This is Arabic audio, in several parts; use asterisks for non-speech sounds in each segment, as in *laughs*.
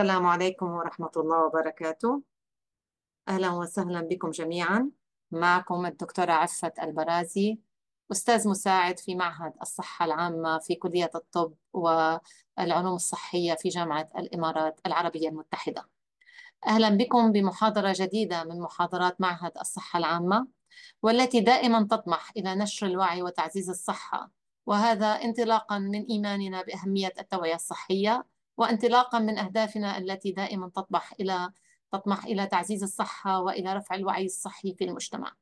السلام عليكم ورحمة الله وبركاته أهلا وسهلا بكم جميعا معكم الدكتورة عفة البرازي أستاذ مساعد في معهد الصحة العامة في كلية الطب والعلوم الصحية في جامعة الإمارات العربية المتحدة أهلا بكم بمحاضرة جديدة من محاضرات معهد الصحة العامة والتي دائما تطمح إلى نشر الوعي وتعزيز الصحة وهذا انطلاقا من إيماننا بأهمية التوعية الصحية وانطلاقا من أهدافنا التي دائما تطمح إلى تطمح إلى تعزيز الصحة وإلى رفع الوعي الصحي في المجتمع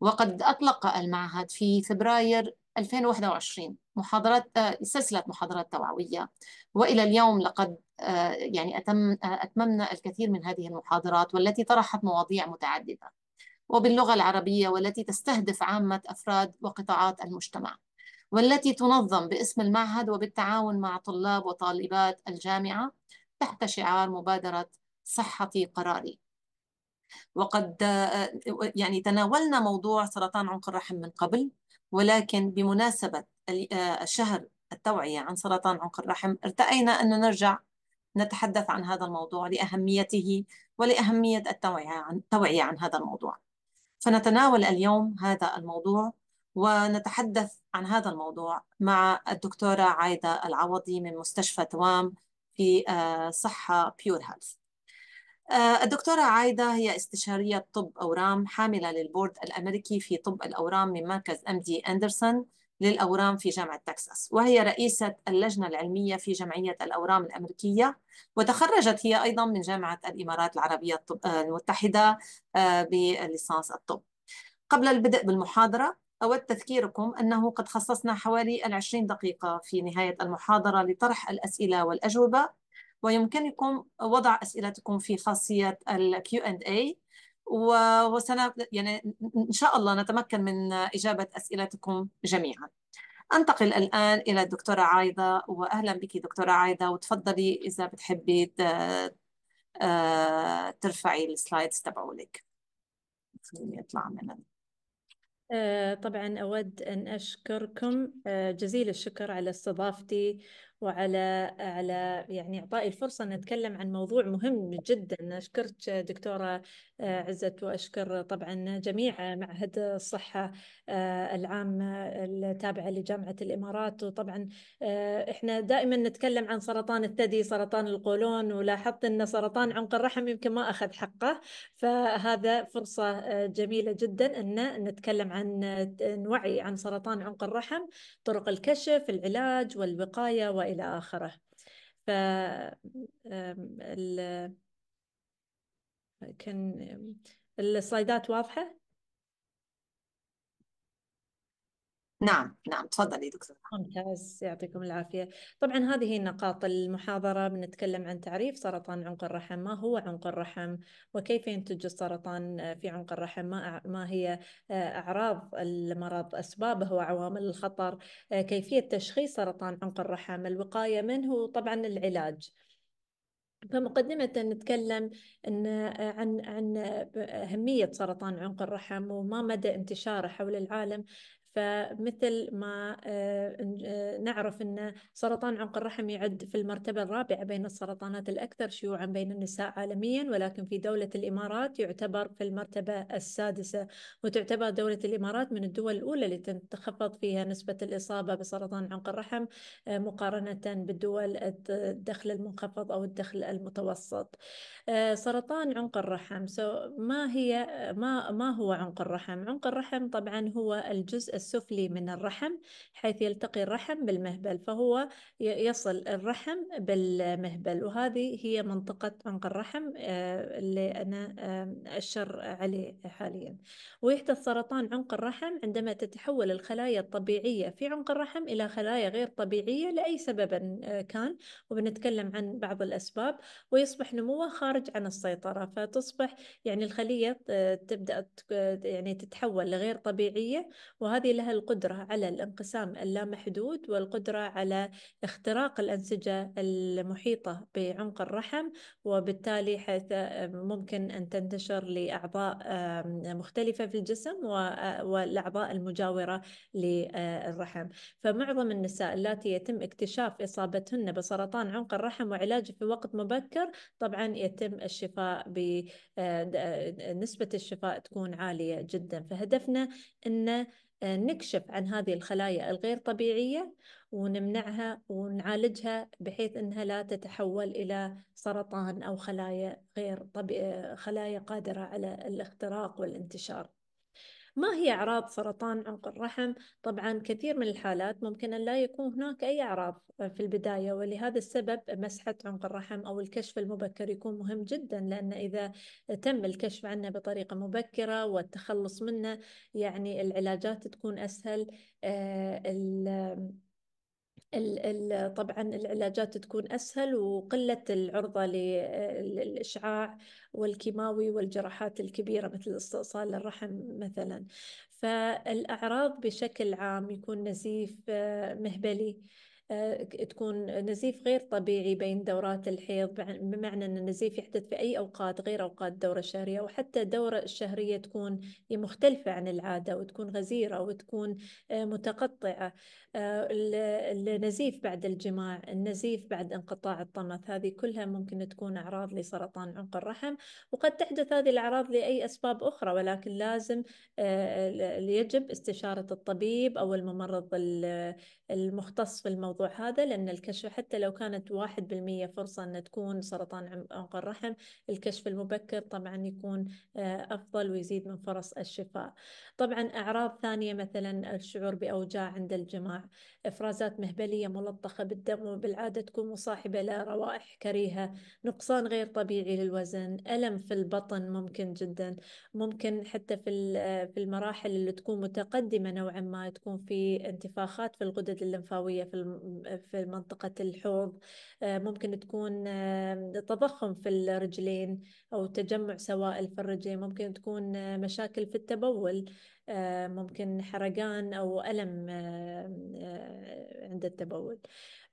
وقد أطلق المعهد في فبراير 2021 محاضرات سلسلة محاضرات توعوية وإلى اليوم لقد آه، يعني أتم أتممنا الكثير من هذه المحاضرات والتي طرحت مواضيع متعددة وباللغة العربية والتي تستهدف عامة أفراد وقطاعات المجتمع والتي تنظم باسم المعهد وبالتعاون مع طلاب وطالبات الجامعة تحت شعار مبادرة صحتي قراري وقد يعني تناولنا موضوع سرطان عنق الرحم من قبل ولكن بمناسبة الشهر التوعية عن سرطان عنق الرحم ارتأينا أن نرجع نتحدث عن هذا الموضوع لأهميته ولأهمية التوعية عن, التوعية عن هذا الموضوع فنتناول اليوم هذا الموضوع ونتحدث عن هذا الموضوع مع الدكتورة عايدة العوضي من مستشفى توام في آه، صحة بيور هيلث آه، الدكتورة عايدة هي استشارية طب أورام حاملة للبورد الأمريكي في طب الأورام من مركز أم دي أندرسون للأورام في جامعة تكساس وهي رئيسة اللجنة العلمية في جمعية الأورام الأمريكية وتخرجت هي أيضا من جامعة الإمارات العربية آه، المتحدة بليسانس الطب قبل البدء بالمحاضرة أود تذكيركم أنه قد خصصنا حوالي العشرين دقيقة في نهاية المحاضرة لطرح الأسئلة والأجوبة ويمكنكم وضع أسئلتكم في خاصية الـ Q&A وسنا يعني إن شاء الله نتمكن من إجابة أسئلتكم جميعاً أنتقل الآن إلى الدكتورة عايدة وأهلا بك دكتورة عايدة وتفضلي إذا بتحبي آه، ترفعي السلايدز تبعولك خليني أطلع من آه، طبعا أود أن أشكركم آه، جزيل الشكر على استضافتي وعلى على يعني اعطائي الفرصه ان اتكلم عن موضوع مهم جدا اشكرك دكتوره آه، عزت واشكر طبعا جميع معهد الصحه آه، العام التابعه لجامعه الامارات وطبعا آه، احنا دائما نتكلم عن سرطان الثدي سرطان القولون ولاحظت ان سرطان عنق الرحم يمكن ما اخذ حقه فهذا فرصه جميله جدا ان نتكلم عن نوعي عن سرطان عنق الرحم طرق الكشف العلاج والوقايه وإلى إلى آخره ف كان السلايدات واضحة نعم نعم تفضلي دكتور ممتاز يعطيكم العافية طبعا هذه نقاط المحاضرة بنتكلم عن تعريف سرطان عنق الرحم ما هو عنق الرحم وكيف ينتج السرطان في عنق الرحم ما هي آه، أعراض المرض أسبابه وعوامل الخطر آه، كيفية تشخيص سرطان عنق الرحم الوقاية منه طبعا العلاج فمقدمة نتكلم إن آه، عن عن أهمية سرطان عنق الرحم وما مدى انتشاره حول العالم فمثل ما آه، آه، نعرف أن سرطان عنق الرحم يعد في المرتبة الرابعة بين السرطانات الأكثر شيوعا بين النساء عالميا ولكن في دولة الإمارات يعتبر في المرتبة السادسة وتعتبر دولة الإمارات من الدول الأولى التي تنخفض فيها نسبة الإصابة بسرطان عنق الرحم آه، مقارنة بالدول الدخل المنخفض أو الدخل المتوسط سرطان عنق الرحم سو ما هي ما ما هو عنق الرحم عنق الرحم طبعا هو الجزء السفلي من الرحم حيث يلتقي الرحم بالمهبل فهو يصل الرحم بالمهبل وهذه هي منطقة عنق الرحم آه، اللي أنا أشر عليه حاليا ويحدث سرطان عنق الرحم عندما تتحول الخلايا الطبيعية في عنق الرحم إلى خلايا غير طبيعية لأي سبب آه، كان وبنتكلم عن بعض الأسباب ويصبح نموه خارج عن السيطرة فتصبح يعني الخلية آه، تبدأ يعني تتحول لغير طبيعية وهذه لها القدرة على الانقسام اللامحدود والقدرة على اختراق الأنسجة المحيطة بعمق الرحم وبالتالي حيث ممكن أن تنتشر لأعضاء مختلفة في الجسم آه، والأعضاء المجاورة للرحم آه، فمعظم النساء التي يتم اكتشاف إصابتهن بسرطان عنق الرحم وعلاجه في وقت مبكر طبعا يتم الشفاء بنسبة آه، الشفاء تكون عالية جدا فهدفنا أن نكشف عن هذه الخلايا الغير طبيعية ونمنعها ونعالجها بحيث أنها لا تتحول إلى سرطان أو خلايا غير طبيعية خلايا قادرة على الاختراق والانتشار ما هي أعراض سرطان عنق الرحم؟ طبعا كثير من الحالات ممكن أن لا يكون هناك أي أعراض آه، في البداية ولهذا السبب مسحة عنق الرحم أو الكشف المبكر يكون مهم جدا لأن إذا تم الكشف عنه بطريقة مبكرة والتخلص منه يعني العلاجات تكون أسهل آه، طبعا العلاجات تكون أسهل وقلة العرضة للإشعاع والكيماوي والجراحات الكبيرة مثل استئصال الرحم مثلا فالأعراض بشكل عام يكون نزيف آه، مهبلي آه، تكون نزيف غير طبيعي بين دورات الحيض بمعنى أن النزيف يحدث في أي أوقات غير أوقات الدورة الشهرية وحتى الدورة الشهرية تكون مختلفة عن العادة وتكون غزيرة وتكون آه، متقطعة آه، النزيف بعد الجماع النزيف بعد انقطاع الطمث هذه كلها ممكن تكون أعراض لسرطان عنق الرحم وقد تحدث هذه الأعراض لأي أسباب أخرى ولكن لازم يجب استشارة الطبيب أو الممرض المختص في الموضوع الموضوع هذا لأن الكشف حتى لو كانت واحد بالمية فرصة أن تكون سرطان عنق الرحم الكشف المبكر طبعا يكون آه، أفضل ويزيد من فرص الشفاء طبعا أعراض ثانية مثلا الشعور بأوجاع عند الجماع إفرازات مهبلية ملطخة بالدم وبالعادة تكون مصاحبة لروائح كريهة نقصان غير طبيعي للوزن ألم في البطن ممكن جدا ممكن حتى في آه، في المراحل اللي تكون متقدمة نوعا ما تكون في انتفاخات في الغدد الليمفاوية في في منطقة الحوض آه، ممكن تكون آه، تضخم في الرجلين أو تجمع سوائل في الرجلين ممكن تكون آه، مشاكل في التبول آه، ممكن حرقان أو ألم آه، آه، عند التبول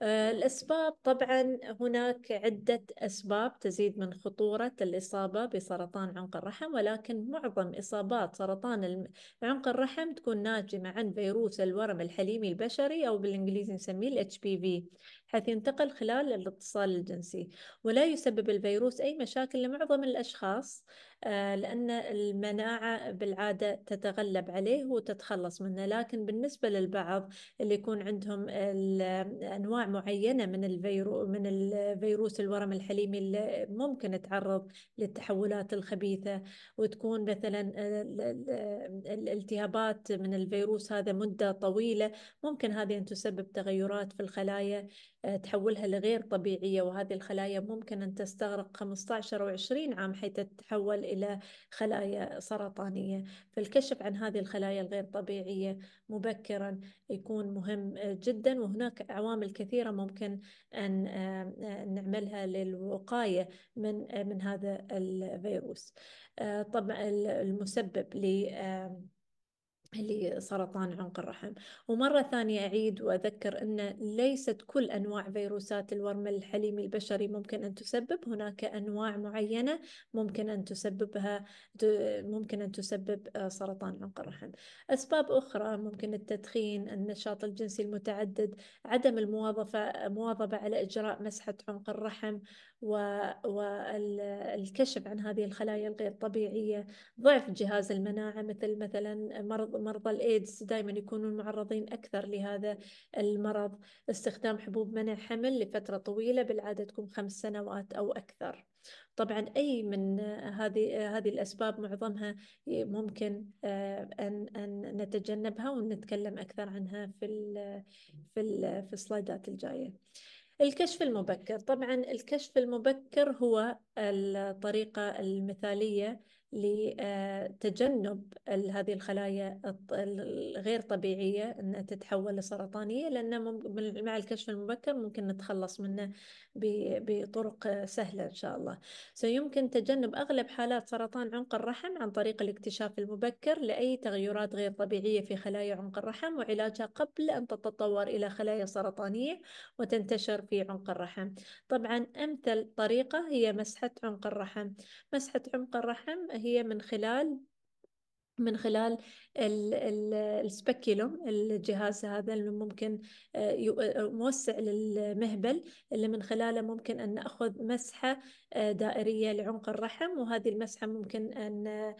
الأسباب طبعا هناك عدة أسباب تزيد من خطورة الإصابة بسرطان عنق الرحم ولكن معظم إصابات سرطان عنق الرحم تكون ناجمه عن فيروس الورم الحليمي البشري أو بالإنجليزي نسميه HPV حيث ينتقل خلال الاتصال الجنسي ولا يسبب الفيروس أي مشاكل لمعظم الأشخاص آه، لأن المناعة بالعادة تتغلب عليه وتتخلص منه لكن بالنسبة للبعض اللي يكون عندهم أنواع معينة من الفيرو من الفيروس الورم الحليمي اللي ممكن تعرض للتحولات الخبيثة وتكون مثلا الالتهابات من الفيروس هذا مدة طويلة ممكن هذه أن تسبب تغيرات في الخلايا آه، تحولها لغير طبيعية وهذه الخلايا ممكن أن تستغرق 15 أو 20 عام حتى تتحول إلى خلايا سرطانية فالكشف عن هذه الخلايا الغير طبيعية مبكرا يكون مهم آه، جدا وهناك عوامل كثيرة ممكن أن آه، نعملها للوقاية من من هذا الفيروس طبعا المسبب ل اللي سرطان عنق الرحم ومرة ثانية أعيد وأذكر أن ليست كل أنواع فيروسات الورم الحليمي البشري ممكن أن تسبب هناك أنواع معينة ممكن أن تسببها ممكن أن تسبب آه، سرطان عنق الرحم أسباب أخرى ممكن التدخين النشاط الجنسي المتعدد عدم المواظبة على إجراء مسحة عنق الرحم والكشف عن هذه الخلايا الغير طبيعية ضعف جهاز المناعة مثل مثلا مرض مرضى الإيدز دائما يكونون معرضين أكثر لهذا المرض استخدام حبوب منع حمل لفترة طويلة بالعادة تكون خمس سنوات أو أكثر طبعا أي من هذه هذه الأسباب معظمها ممكن آه، أن أن نتجنبها ونتكلم أكثر عنها في في في السلايدات الجاية. الكشف المبكر طبعا الكشف المبكر هو الطريقة المثالية لتجنب هذه الخلايا الغير طبيعية أنها تتحول لسرطانية لأن مع الكشف المبكر ممكن نتخلص منه بطرق سهلة إن شاء الله سيمكن تجنب أغلب حالات سرطان عنق الرحم عن طريق الاكتشاف المبكر لأي تغيرات غير طبيعية في خلايا عنق الرحم وعلاجها قبل أن تتطور إلى خلايا سرطانية وتنتشر في عنق الرحم طبعا أمثل طريقة هي مسحة عنق الرحم مسحة عنق الرحم هي من خلال من خلال السبيكيلوم الجهاز هذا اللي ممكن آه، آه، موسع للمهبل اللي من خلاله ممكن أن نأخذ مسحة آه، دائرية لعمق الرحم وهذه المسحة ممكن أن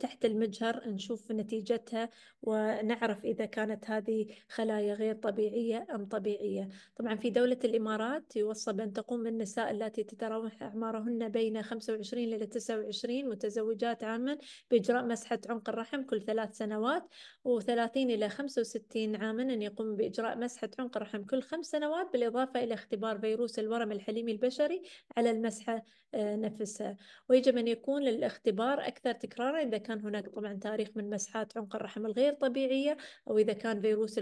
تحت المجهر نشوف نتيجتها ونعرف إذا كانت هذه خلايا غير طبيعية أم طبيعية طبعا في دولة الإمارات يوصى بان تقوم النساء التي تتراوح أعمارهن بين 25 إلى 29 متزوجات عاما بإجراء مسحة جراحة عنق الرحم كل ثلاث سنوات و30 إلى 65 عاما أن يقوم بإجراء مسحة عنق الرحم كل خمس سنوات بالإضافة إلى اختبار فيروس الورم الحليمي البشري على المسحة آه، نفسها ويجب أن يكون للاختبار أكثر تكرارا إذا كان هناك طبعا تاريخ من مسحات عنق الرحم الغير طبيعية أو إذا كان فيروس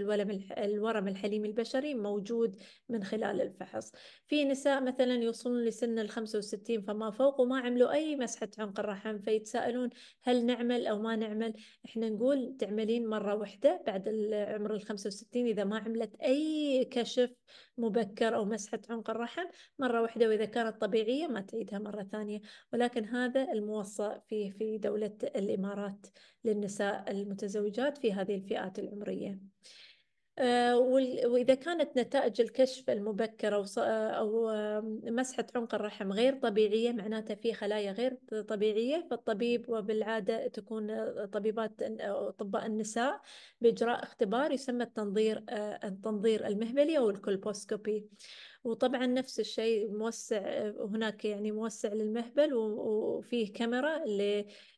الورم الحليمي البشري موجود من خلال الفحص في نساء مثلا يوصلون لسن ال 65 فما فوق وما عملوا أي مسحة عنق الرحم فيتساءلون هل نعمل أو ما نعمل إحنا نقول تعملين مرة واحدة بعد عمر ال 65 إذا ما عملت أي كشف مبكر أو مسحة عنق الرحم مرة واحدة وإذا كانت طبيعية ما تعيدها مرة ثانية ولكن هذا الموصى في في دولة الإمارات للنساء المتزوجات في هذه الفئات العمرية. آه، وإذا كانت نتائج الكشف المبكر آه، أو مسحة عنق الرحم غير طبيعية معناته في خلايا غير طبيعية فالطبيب وبالعادة تكون آه، طبيبات أطباء النساء بإجراء اختبار يسمى التنظير التنظير المهبلي أو الكولبوسكوبي وطبعا نفس الشيء موسع هناك يعني موسع للمهبل وفيه كاميرا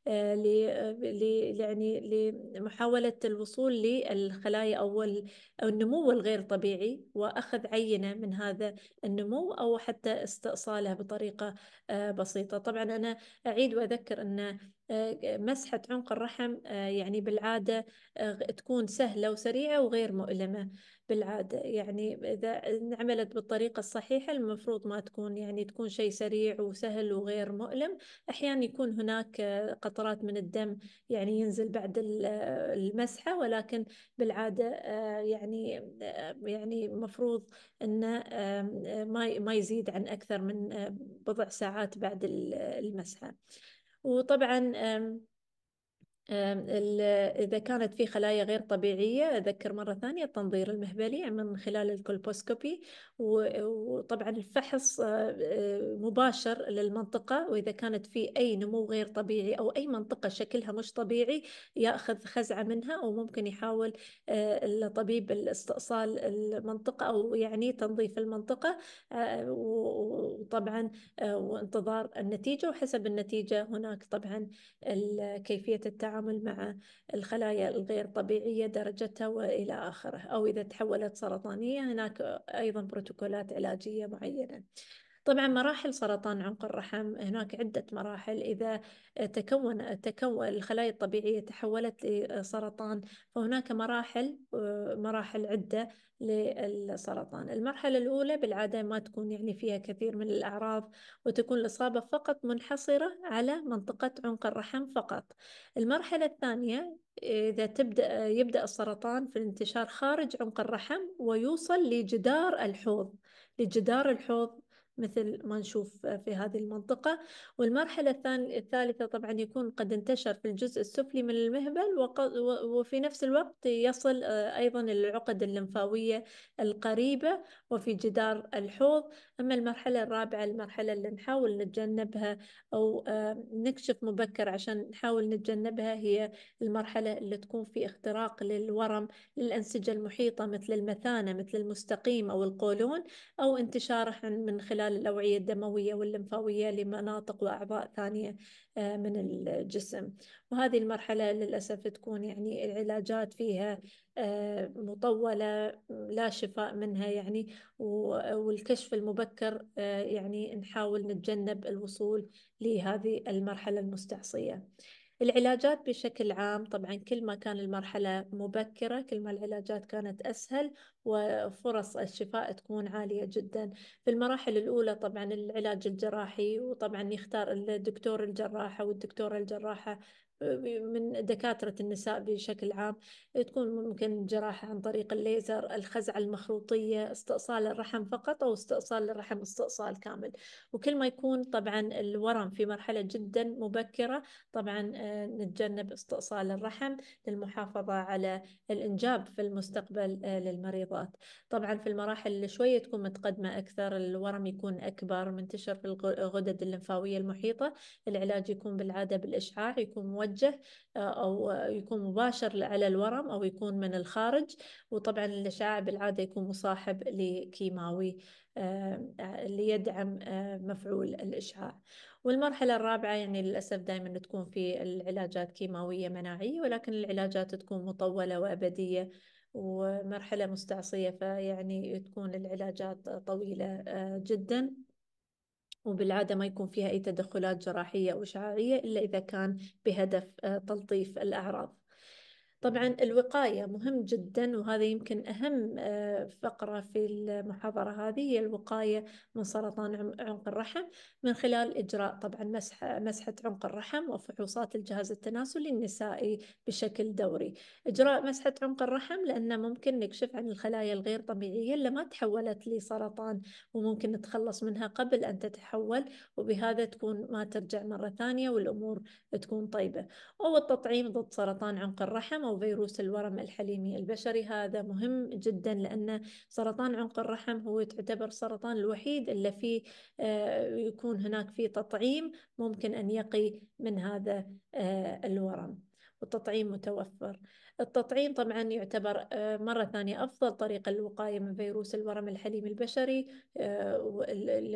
آه، آه، يعني لمحاولة الوصول للخلايا أو النمو الغير طبيعي وأخذ عينة من هذا النمو أو حتى استئصاله بطريقة آه، بسيطة طبعا أنا أعيد وأذكر أن مسحة عنق الرحم يعني بالعادة تكون سهلة وسريعة وغير مؤلمة بالعادة يعني إذا انعملت بالطريقة الصحيحة المفروض ما تكون يعني تكون شيء سريع وسهل وغير مؤلم أحيانا يكون هناك قطرات من الدم يعني ينزل بعد المسحة ولكن بالعادة آه، يعني آه، يعني مفروض أنه آه، ما ما يزيد عن أكثر من بضع ساعات بعد المسحة وطبعا إذا كانت في خلايا غير طبيعية أذكر مرة ثانية التنظير المهبلي من خلال الكولبوسكوبي وطبعا الفحص آه، آه، مباشر للمنطقة وإذا كانت في أي نمو غير طبيعي أو أي منطقة شكلها مش طبيعي يأخذ خزعة منها وممكن يحاول آه، الطبيب الاستئصال المنطقة أو يعني تنظيف المنطقة وطبعا وانتظار النتيجة وحسب النتيجة هناك طبعا كيفية التعامل التعامل مع الخلايا الغير طبيعية درجتها وإلى آخره أو إذا تحولت سرطانية هناك أيضا بروتوكولات علاجية معينة طبعا مراحل سرطان عنق الرحم هناك عدة مراحل إذا تكون تكون الخلايا الطبيعية تحولت لسرطان فهناك مراحل مراحل عدة للسرطان المرحلة الأولى بالعادة ما تكون يعني فيها كثير من الأعراض وتكون الإصابة فقط منحصرة على منطقة عنق الرحم فقط المرحلة الثانية إذا تبدأ يبدأ السرطان في الانتشار خارج عنق الرحم ويوصل لجدار الحوض لجدار الحوض مثل ما نشوف في هذه المنطقة والمرحلة الثالثة طبعا يكون قد انتشر في الجزء السفلي من المهبل وفي نفس الوقت يصل آه، أيضا للعقد اللمفاوية القريبة وفي جدار الحوض أما المرحلة الرابعة المرحلة اللي نحاول نتجنبها أو آه، نكشف مبكر عشان نحاول نتجنبها هي المرحلة اللي تكون في اختراق للورم للأنسجة المحيطة مثل المثانة مثل المستقيم أو القولون أو انتشاره من خلال خلال الأوعية الدموية واللمفاوية لمناطق وأعضاء ثانية آه، من الجسم وهذه المرحلة للأسف تكون يعني العلاجات فيها آه، مطولة لا شفاء منها يعني والكشف المبكر آه، يعني نحاول نتجنب الوصول لهذه المرحلة المستعصية العلاجات بشكل عام طبعا كل ما كان المرحلة مبكرة كل ما العلاجات كانت أسهل وفرص الشفاء تكون عالية جدا في المراحل الأولى طبعا العلاج الجراحي وطبعا يختار الدكتور الجراحة والدكتورة الجراحة من دكاترة النساء بشكل عام تكون ممكن جراحة عن طريق الليزر الخزعة المخروطية استئصال الرحم فقط أو استئصال الرحم استئصال كامل وكل ما يكون طبعا الورم في مرحلة جدا مبكرة طبعا آه، نتجنب استئصال الرحم للمحافظة على الإنجاب في المستقبل آه، للمريضات طبعا في المراحل اللي شوية تكون متقدمة أكثر الورم يكون أكبر منتشر في الغدد الليمفاوية المحيطة العلاج يكون بالعادة بالإشعاع يكون موجه متوجه آه، أو يكون مباشر على الورم أو يكون من الخارج وطبعا الأشعاع بالعادة يكون مصاحب لكيماوي اللي آه، آه، يدعم مفعول الإشعاع والمرحلة الرابعة يعني للأسف دائما تكون في العلاجات كيماوية مناعية ولكن العلاجات تكون مطولة وأبدية ومرحلة مستعصية فيعني تكون العلاجات طويلة جدا وبالعادة ما يكون فيها أي تدخلات جراحية أو إشعاعية إلا إذا كان بهدف آه، تلطيف الأعراض طبعا الوقاية مهم جدا وهذا يمكن أهم آه، فقرة في المحاضرة هذه هي الوقاية من سرطان عنق الرحم من خلال إجراء طبعا مسحة, مسحة عنق الرحم وفحوصات الجهاز التناسلي النسائي بشكل دوري إجراء مسحة عنق الرحم لأنه ممكن نكشف عن الخلايا الغير طبيعية اللي ما تحولت لسرطان وممكن نتخلص منها قبل أن تتحول وبهذا تكون ما ترجع مرة ثانية والأمور تكون طيبة أو التطعيم ضد سرطان عنق الرحم أو فيروس الورم الحليمي البشري هذا مهم جدا لأن سرطان عنق الرحم هو تعتبر السرطان الوحيد اللي فيه آه، يكون هناك فيه تطعيم ممكن أن يقي من هذا آه، الورم. والتطعيم متوفر التطعيم طبعا يعتبر آه، مرة ثانية أفضل طريقة للوقاية من فيروس الورم الحليمي البشري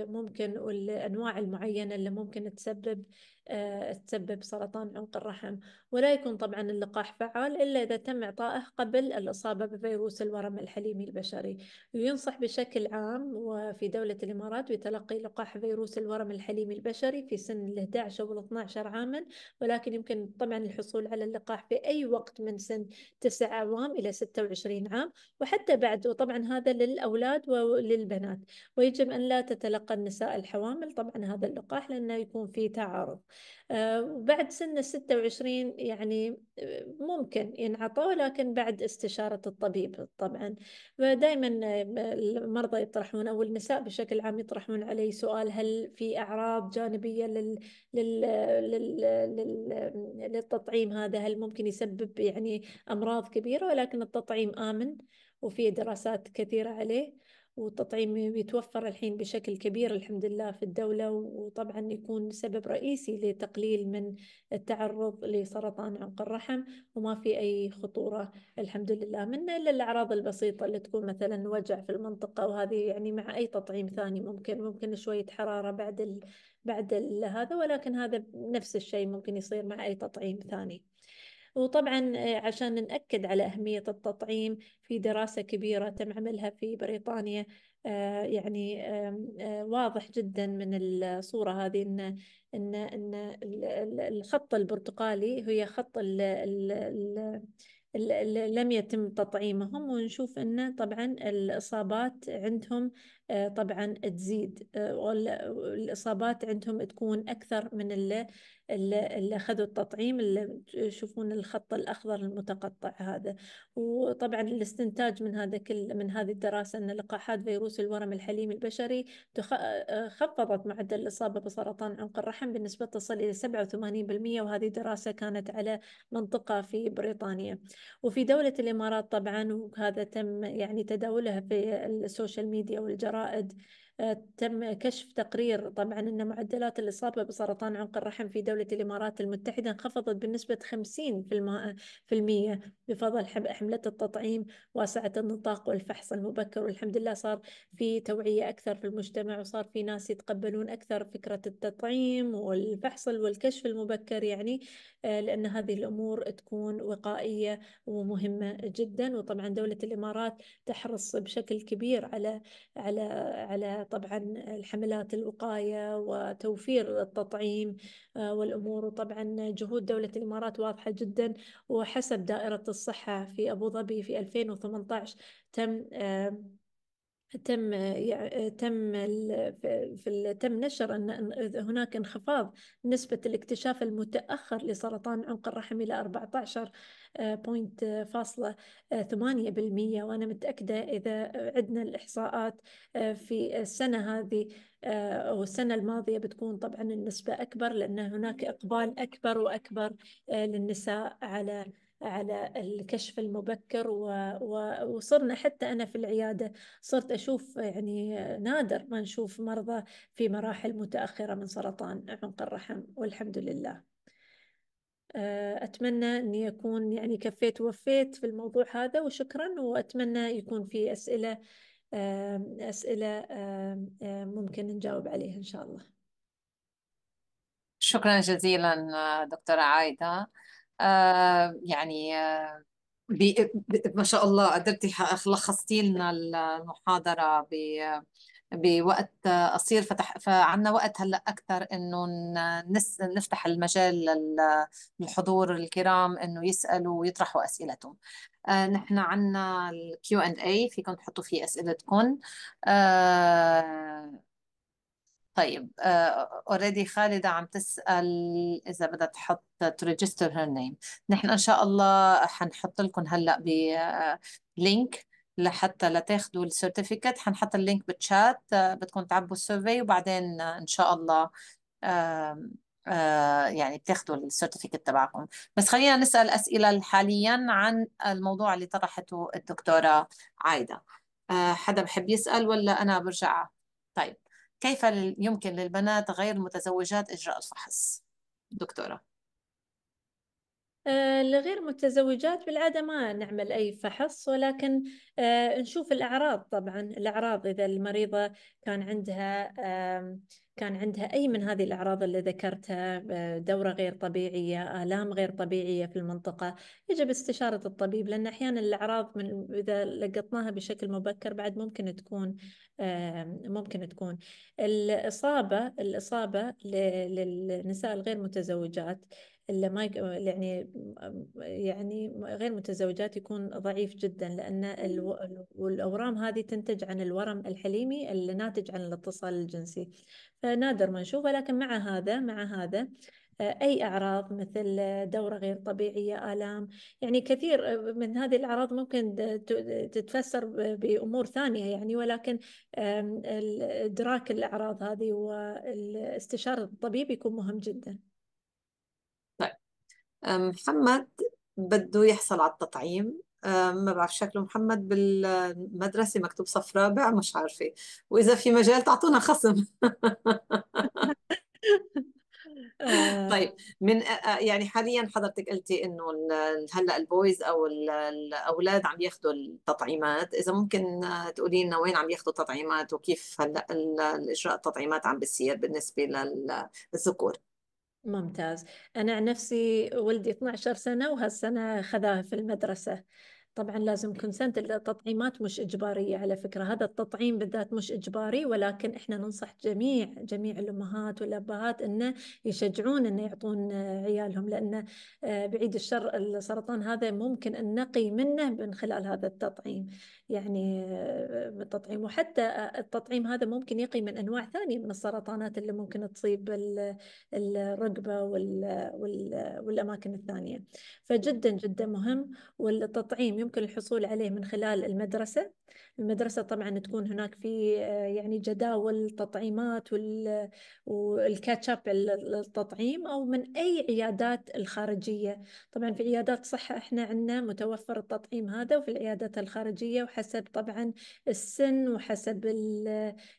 ممكن والأنواع المعينة اللي ممكن تسبب آه، تسبب سرطان عنق الرحم ولا يكون طبعا اللقاح فعال إلا إذا تم إعطائه قبل الإصابة بفيروس الورم الحليمي البشري وينصح بشكل عام وفي دولة الإمارات بتلقي لقاح فيروس الورم الحليمي البشري في سن ال 11 أو ال 12 عاما ولكن يمكن طبعا الحصول على اللقاح في أي وقت من سن 9 أعوام إلى 26 عام وحتى بعد وطبعا هذا للأولاد وللبنات ويجب أن لا تتلقى النساء الحوامل طبعا هذا اللقاح لأنه يكون فيه تعارض آه، وبعد سن 26 يعني آه، ممكن ينعطوه لكن بعد استشارة الطبيب طبعا دائما آه، المرضى يطرحون أو النساء بشكل عام يطرحون علي سؤال هل في أعراض جانبية لل... لل... لل... لل... للتطعيم هذا هل ممكن يسبب يعني أمراض كبيرة ولكن التطعيم آمن وفي دراسات كثيرة عليه والتطعيم يتوفر الحين بشكل كبير الحمد لله في الدولة وطبعا يكون سبب رئيسي لتقليل من التعرض لسرطان عنق الرحم وما في أي خطورة الحمد لله منه إلا الأعراض البسيطة اللي تكون مثلا وجع في المنطقة وهذه يعني مع أي تطعيم ثاني ممكن ممكن شوية حرارة بعد ال... بعد ال... هذا ولكن هذا نفس الشيء ممكن يصير مع أي تطعيم ثاني. وطبعا آه، عشان نأكد على أهمية التطعيم في دراسة كبيرة تم عملها في بريطانيا آه، يعني آه، واضح جدا من الصورة هذه أن أن أن الخط البرتقالي هي خط ال لم يتم تطعيمهم ونشوف أن طبعا الإصابات عندهم آه، طبعا تزيد آه، والإصابات عندهم تكون أكثر من اللي, اللي أخذوا التطعيم اللي يشوفون الخط الأخضر المتقطع هذا وطبعا الاستنتاج من هذا كل من هذه الدراسة أن لقاحات فيروس الورم الحليمي البشري آه، خفضت معدل الإصابة بسرطان عنق الرحم بنسبة تصل إلى 87% وهذه دراسة كانت على منطقة في بريطانيا وفي دولة الإمارات طبعا وهذا تم يعني تداولها في السوشيال ميديا والجرائم الجرائد آه، تم كشف تقرير طبعا أن معدلات الإصابة بسرطان عنق الرحم في دولة الإمارات المتحدة انخفضت بنسبة 50% بفضل حملة التطعيم واسعة النطاق والفحص المبكر والحمد لله صار في توعية أكثر في المجتمع وصار في ناس يتقبلون أكثر فكرة التطعيم والفحص والكشف المبكر يعني آه، لأن هذه الأمور تكون وقائية ومهمة جدا وطبعا دولة الإمارات تحرص بشكل كبير على على على طبعا الحملات الوقاية وتوفير التطعيم آه، والأمور وطبعا جهود دولة الإمارات واضحة جدا وحسب دائرة الصحة في أبو ظبي في 2018 تم آه، تم يعني تم في تم نشر ان هناك انخفاض نسبه الاكتشاف المتاخر لسرطان عنق الرحم الى 14.8% آه، آه، آه، وأنا متأكدة إذا عدنا الإحصاءات في السنة هذه أو السنة الماضية بتكون طبعا النسبة أكبر لأن هناك إقبال أكبر وأكبر للنساء على على الكشف المبكر وصرنا حتى أنا في العيادة صرت أشوف يعني نادر ما نشوف مرضى في مراحل متأخرة من سرطان عنق الرحم والحمد لله آه، أتمنى أن يكون يعني كفيت ووفيت في الموضوع هذا وشكرا وأتمنى يكون في أسئلة آه، أسئلة آه، ممكن نجاوب عليها إن شاء الله شكرا جزيلا دكتورة عايدة آه، يعني آه، ما شاء الله قدرتي لخصتي لنا المحاضرة ب بوقت قصير فتح فعنا وقت هلا اكثر انه نس... نفتح المجال للحضور الكرام انه يسالوا ويطرحوا اسئلتهم آه، نحن عنا الكيو اند اي فيكم تحطوا فيه اسئلتكم طيب اوريدي آه، خالدة عم تسأل إذا بدها تحط تريجستر هير نيم نحن إن شاء الله حنحط لكم هلأ بلينك آه، لحتى لتاخذوا السيرتيفيكت حنحط اللينك بالشات آه، بدكم تعبوا السيرفي وبعدين إن شاء الله يعني بتاخذوا السيرتيفيكت تبعكم بس خلينا نسأل أسئلة حاليا عن الموضوع اللي طرحته الدكتورة عايدة حدا بحب يسأل ولا أنا برجع طيب كيف يمكن للبنات غير المتزوجات إجراء الفحص دكتورة آه، لغير متزوجات بالعادة ما نعمل أي فحص ولكن آه، نشوف الأعراض طبعا الأعراض إذا المريضة كان عندها كان عندها أي من هذه الأعراض اللي ذكرتها آه، دورة غير طبيعية آلام غير طبيعية في المنطقة يجب استشارة الطبيب لأن أحيانا الأعراض من إذا لقطناها بشكل مبكر بعد ممكن تكون آه، ممكن تكون الإصابة الإصابة للنساء الغير متزوجات اللي ما يعني يعني غير متزوجات يكون ضعيف جدا لان الاورام هذه تنتج عن الورم الحليمي الناتج عن الاتصال الجنسي فنادر ما نشوفه لكن مع هذا مع هذا أي أعراض مثل دورة غير طبيعية آلام يعني كثير آه، من هذه الأعراض ممكن تتفسر بأمور ثانية يعني ولكن إدراك الأعراض هذه والاستشارة الطبيب يكون مهم جدا طيب آه، محمد بده يحصل على التطعيم آه، ما بعرف شكله محمد بالمدرسة مكتوب صف رابع مش عارفة وإذا في مجال تعطونا خصم *laughs* آه. طيب من آه، آه، يعني حاليا حضرتك قلتي انه هلا البويز او الاولاد عم ياخذوا التطعيمات اذا ممكن تقولي لنا وين عم ياخذوا التطعيمات وكيف هلا الاجراء التطعيمات عم بيصير بالنسبه للذكور ممتاز أنا عن نفسي ولدي 12 سنة وهالسنة خذاها في المدرسة طبعا لازم كونسنت التطعيمات مش إجبارية على فكرة هذا التطعيم بالذات مش إجباري ولكن إحنا ننصح جميع جميع الأمهات والأبهات إنه يشجعون إنه يعطون آه، عيالهم لأن آه، بعيد الشر السرطان هذا ممكن النقي منه من خلال هذا التطعيم يعني آه، التطعيم وحتى التطعيم هذا ممكن يقي من أنواع ثانية من السرطانات اللي ممكن تصيب الرقبة والأماكن الثانية فجدا جدا مهم والتطعيم يمكن الحصول عليه من خلال المدرسة المدرسة طبعا تكون هناك في آه، يعني جداول تطعيمات والكاتشاب التطعيم أو من أي عيادات الخارجية طبعا في عيادات صحة احنا عندنا متوفر التطعيم هذا وفي العيادات الخارجية وحسب طبعا السن وحسب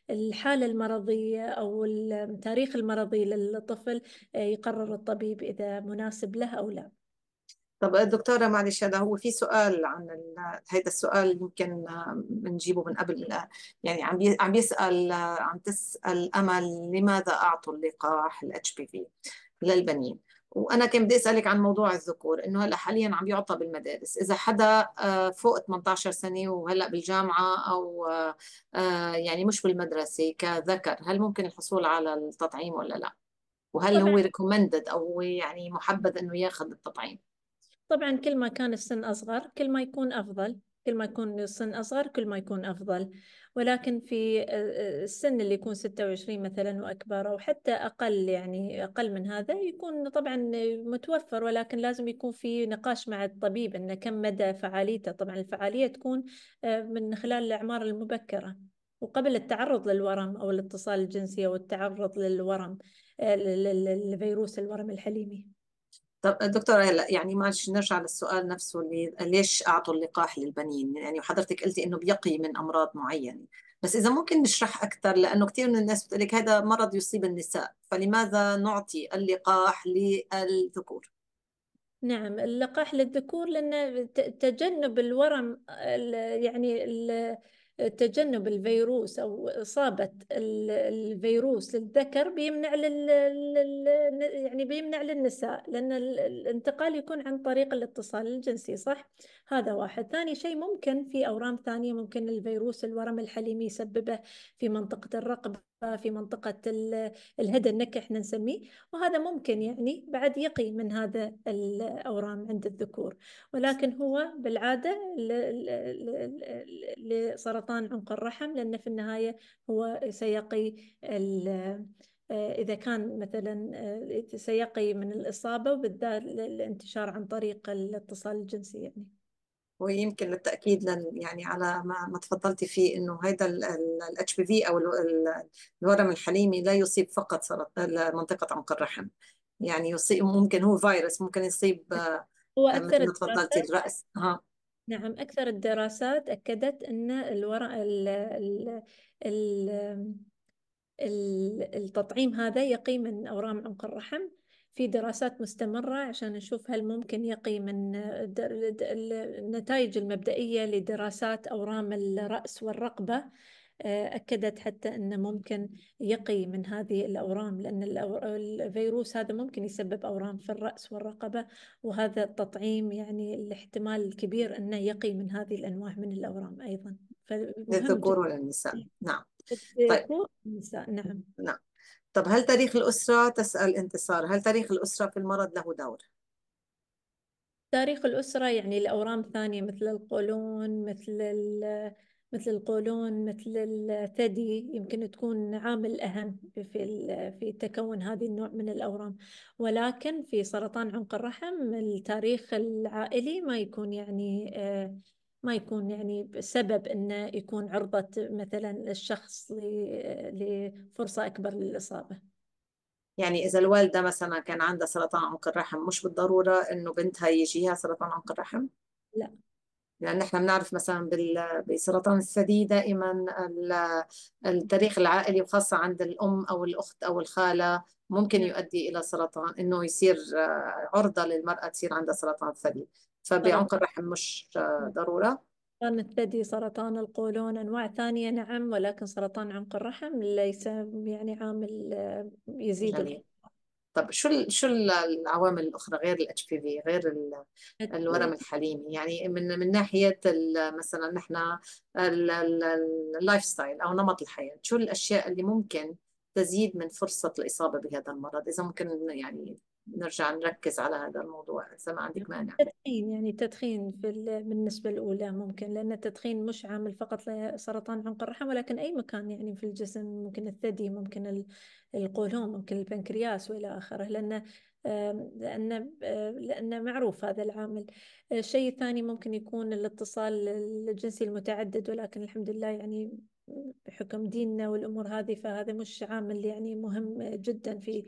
الحالة المرضية أو التاريخ المرضي للطفل آه، يقرر الطبيب إذا مناسب له أو لا طب دكتورة معلش هذا هو في سؤال عن ال... هذا السؤال يمكن آه، بنجيبه من قبل يعني عم بي... عم بيسأل آه، عم تسأل أمل لماذا أعطوا اللقاح الاتش بي في للبنين وانا كان بدي اسالك عن موضوع الذكور انه هلا حاليا عم يعطى بالمدارس اذا حدا آه، فوق 18 سنه وهلا بالجامعه او يعني مش بالمدرسه كذكر هل ممكن الحصول على التطعيم ولا لا وهل طبعا. هو ريكومندد او يعني محبذ انه ياخذ التطعيم طبعا كل ما كان السن أصغر كل ما يكون أفضل كل ما يكون السن أصغر كل ما يكون أفضل ولكن في آه، السن اللي يكون 26 مثلا وأكبر أو حتى أقل يعني أقل من هذا يكون طبعا متوفر ولكن لازم يكون في نقاش مع الطبيب أن كم مدى فعاليته طبعا الفعالية تكون آه، من خلال الأعمار المبكرة وقبل التعرض للورم أو الاتصال الجنسي أو التعرض للورم آه، للفيروس الورم الحليمي طب دكتورة هلا يعني معلش نرجع للسؤال نفسه اللي ليش اعطوا اللقاح للبنين؟ يعني وحضرتك قلتي انه بيقي من امراض معينه، بس اذا ممكن نشرح اكثر لانه كثير من الناس بتقول لك هذا مرض يصيب النساء، فلماذا نعطي اللقاح للذكور؟ نعم اللقاح للذكور لأن تجنب الورم يعني تجنب الفيروس أو إصابة الفيروس للذكر بيمنع لل... يعني بيمنع للنساء لأن الانتقال يكون عن طريق الاتصال الجنسي صح؟ هذا واحد ثاني شيء ممكن في أورام ثانية ممكن الفيروس الورم الحليمي يسببه في منطقة الرقبة في منطقة الهدى النك احنا نسميه وهذا ممكن يعني بعد يقي من هذا الأورام عند الذكور ولكن هو بالعادة لسرطان عنق الرحم لأنه في النهاية هو سيقي إذا كان مثلا سيقي من الإصابة وبالذات الانتشار عن طريق الاتصال الجنسي يعني ويمكن للتاكيد لل يعني على ما, ما تفضلتي فيه انه هذا الاتش بي في او الورم الحليمي لا يصيب فقط منطقه عنق الرحم يعني يصيب ممكن هو فيروس ممكن يصيب آه، هو اكثر ما تفضلتي الراس ها نعم أكثر الدراسات أكدت أن الورم ال ال ال التطعيم هذا يقي من أورام عنق الرحم في دراسات مستمرة عشان نشوف هل ممكن يقي من النتائج المبدئية لدراسات أورام الرأس والرقبة آه، أكدت حتى أنه ممكن يقي من هذه الأورام لأن الفيروس هذا ممكن يسبب أورام في الرأس والرقبة وهذا التطعيم يعني الاحتمال الكبير أنه يقي من هذه الأنواع من الأورام أيضا للذكور والنساء نعم طيب. النساء نعم نعم طب هل تاريخ الأسرة تسأل انتصار هل تاريخ الأسرة في المرض له دور؟ تاريخ الأسرة يعني الأورام الثانية مثل القولون مثل مثل القولون مثل الثدي يمكن تكون عامل أهم في في تكون هذه النوع من الأورام ولكن في سرطان عنق الرحم التاريخ العائلي ما يكون يعني آه، ما يكون يعني سبب انه يكون عرضه مثلا الشخص لفرصه اكبر للاصابه. يعني اذا الوالده مثلا كان عندها سرطان عنق الرحم مش بالضروره انه بنتها يجيها سرطان عنق الرحم؟ لا لان احنا بنعرف مثلا بسرطان الثدي دائما التاريخ العائلي وخاصه عند الام او الاخت او الخاله ممكن نعم. يؤدي الى سرطان انه يصير آه، عرضه للمراه تصير عندها سرطان الثدي فبعمق الرحم مش آه، ضرورة كانت الثدي سرطان القولون أنواع ثانية نعم ولكن سرطان عنق الرحم ليس يعني عامل آه، يزيد جميل. طب شو شو العوامل الاخرى غير الاتش بي في غير الورم الحليمي يعني من من ناحيه مثلا نحن اللايف ستايل او نمط الحياه شو الاشياء اللي ممكن تزيد من فرصه الاصابه بهذا المرض اذا ممكن يعني نرجع نركز على هذا الموضوع إذا ما عندك نعم، مانع التدخين يعني التدخين بالنسبة الأولى ممكن لأن التدخين مش عامل فقط لسرطان عنق الرحم ولكن أي مكان يعني في الجسم ممكن الثدي ممكن القولون ممكن البنكرياس وإلى آخره لأن لأن لأن معروف هذا العامل الشيء الثاني ممكن يكون الاتصال الجنسي المتعدد ولكن الحمد لله يعني بحكم ديننا والأمور هذه فهذا مش عامل يعني مهم جدا في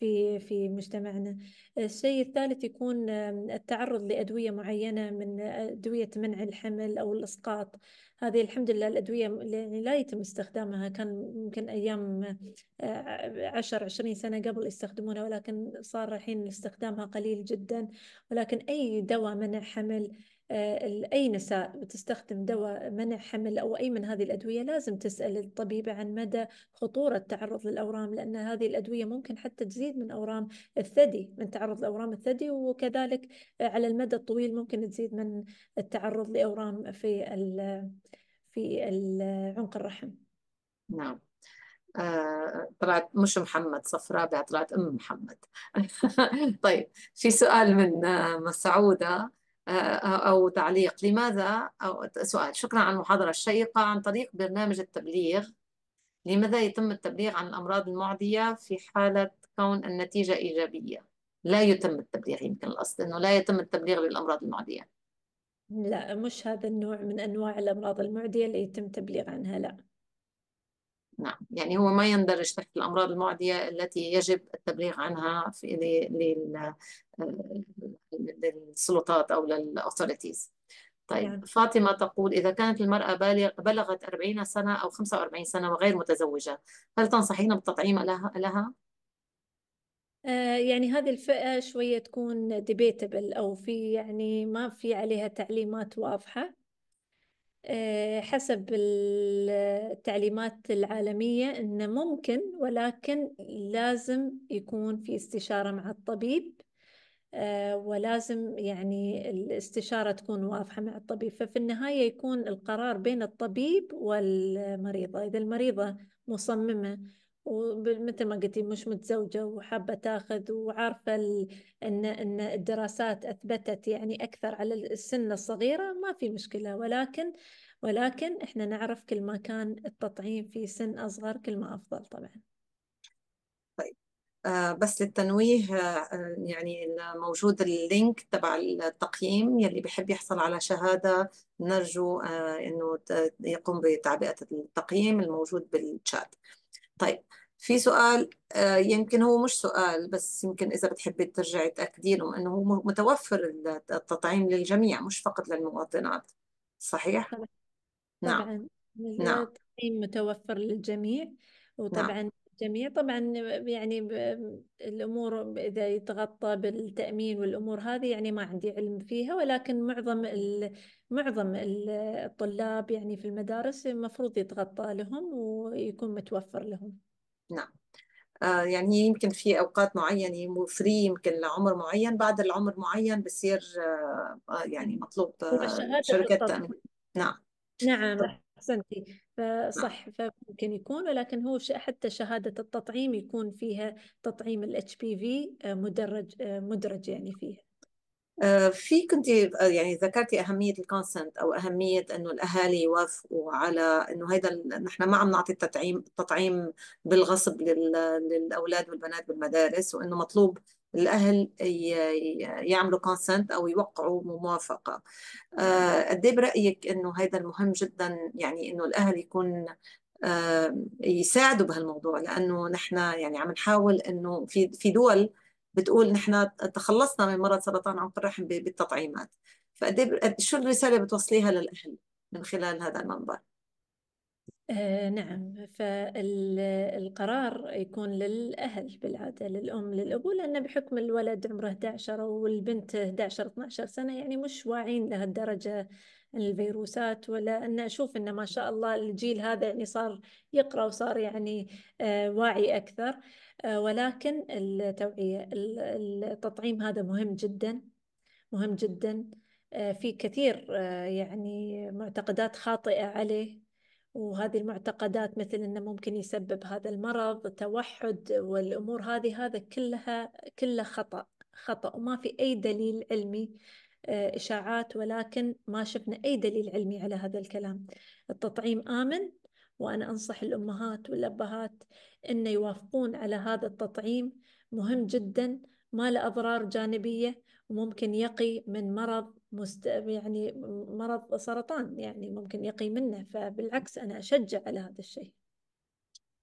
في في مجتمعنا. الشيء الثالث يكون التعرض لأدوية معينة من آه، أدوية منع الحمل أو الإسقاط. هذه الحمد لله الأدوية يعني لا يتم استخدامها كان ممكن أيام آه، عشر عشرين سنة قبل يستخدمونها ولكن صار الحين استخدامها قليل جدا ولكن أي دواء منع حمل آه، أي نساء بتستخدم دواء منع حمل أو أي من هذه الأدوية لازم تسأل الطبيبة عن مدى خطورة التعرض للأورام لأن هذه الأدوية ممكن حتى تزيد من أورام الثدي من تعرض لأورام الثدي وكذلك على المدى الطويل ممكن تزيد من التعرض لأورام في في عنق الرحم نعم آه، طلعت مش محمد صفراء طلعت ام محمد *laughs* طيب في سؤال من مسعوده آه، أو تعليق لماذا أو سؤال شكرا على المحاضرة الشيقة عن طريق برنامج التبليغ لماذا يتم التبليغ عن الأمراض المعدية في حالة كون النتيجة إيجابية لا يتم التبليغ يمكن الأصل أنه لا يتم التبليغ للأمراض المعدية لا مش هذا النوع من أنواع الأمراض المعدية اللي يتم تبليغ عنها لا نعم يعني هو ما يندرج تحت الأمراض المعدية التي يجب التبليغ عنها في آه، للسلطات أو للاوثورتيز طيب نعم. فاطمة تقول إذا كانت المرأة بالغ بلغت 40 سنة أو 45 سنة وغير متزوجة هل تنصحين بالتطعيم لها؟ لها؟ آه، يعني هذه الفئة شوية تكون debatable أو في يعني ما في عليها تعليمات واضحة آه، حسب التعليمات العالمية أنه ممكن ولكن لازم يكون في استشارة مع الطبيب آه، ولازم يعني الاستشارة تكون واضحة مع الطبيب ففي النهاية يكون القرار بين الطبيب والمريضة إذا المريضة مصممة ومثل ما قلتي مش متزوجة وحابة تاخذ وعارفة أن أن الدراسات أثبتت يعني أكثر على السن الصغيرة ما في مشكلة ولكن ولكن إحنا نعرف كل ما كان التطعيم في سن أصغر كل ما أفضل طبعا طيب آه بس للتنويه آه يعني موجود اللينك تبع التقييم يلي بحب يحصل على شهادة نرجو آه انه يقوم بتعبئة التقييم الموجود بالشات طيب في سؤال آه، يمكن هو مش سؤال بس يمكن إذا بتحبي ترجعي تأكدي لهم إنه هو متوفر التطعيم للجميع مش فقط للمواطنات صحيح؟ طبعا نعم طبعا نعم التطعيم متوفر للجميع نعم. وطبعا جميل طبعا يعني الامور اذا يتغطى بالتامين والامور هذه يعني ما عندي علم فيها ولكن معظم معظم الطلاب يعني في المدارس المفروض يتغطى لهم ويكون متوفر لهم نعم آه، يعني يمكن في اوقات معينه فري يمكن لعمر معين بعد العمر معين بصير آه، آه، يعني مطلوب شركه تامين. نعم نعم احسنتي فصح فممكن يكون ولكن هو حتى شهادة التطعيم يكون فيها تطعيم ال HPV آه، مدرج آه، مدرج يعني فيها آه، في كنت يعني ذكرتي أهمية الكونسنت أو أهمية إنه الأهالي يوافقوا على إنه هيدا نحن ما عم نعطي التطعيم التطعيم بالغصب للأولاد والبنات بالمدارس وإنه مطلوب الاهل يعملوا كونسنت او يوقعوا موافقه آه، نعم. قد ايه برايك انه هذا المهم جدا يعني انه الاهل يكون آه، يساعدوا بهالموضوع لانه نحن يعني عم نحاول انه في في دول بتقول نحن تخلصنا من مرض سرطان عنق الرحم بالتطعيمات فقد إيه شو الرساله بتوصليها للاهل من خلال هذا المنبر آه نعم فالقرار يكون للأهل بالعادة للأم للأبو لأن بحكم الولد عمره 11 والبنت 11 12 سنة يعني مش واعين لهالدرجة عن الفيروسات ولا أن أشوف أنه ما شاء الله الجيل هذا يعني صار يقرأ وصار يعني آه واعي أكثر آه ولكن التوعية التطعيم هذا مهم جدا مهم جدا آه، في كثير آه، يعني معتقدات خاطئة عليه وهذه المعتقدات مثل انه ممكن يسبب هذا المرض توحد والامور هذه هذا كلها كله خطا خطا وما في اي دليل علمي آه، اشاعات ولكن ما شفنا اي دليل علمي على هذا الكلام التطعيم امن وانا انصح الامهات والابهات ان يوافقون على هذا التطعيم مهم جدا ما له اضرار جانبيه وممكن يقي من مرض مست... يعني مرض سرطان يعني ممكن يقي منه فبالعكس أنا أشجع على هذا الشيء